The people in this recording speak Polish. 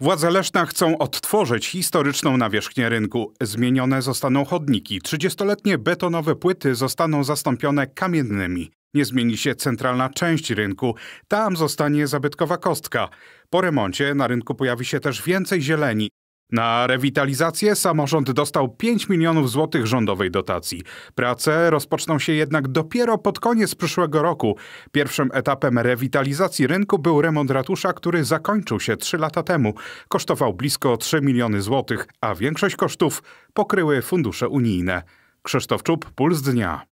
Władze Leszna chcą odtworzyć historyczną nawierzchnię rynku. Zmienione zostaną chodniki. 30-letnie betonowe płyty zostaną zastąpione kamiennymi. Nie zmieni się centralna część rynku. Tam zostanie zabytkowa kostka. Po remoncie na rynku pojawi się też więcej zieleni. Na rewitalizację samorząd dostał 5 milionów złotych rządowej dotacji. Prace rozpoczną się jednak dopiero pod koniec przyszłego roku. Pierwszym etapem rewitalizacji rynku był remont ratusza, który zakończył się 3 lata temu. Kosztował blisko 3 miliony złotych, a większość kosztów pokryły fundusze unijne. Krzysztof Czub, Puls Dnia.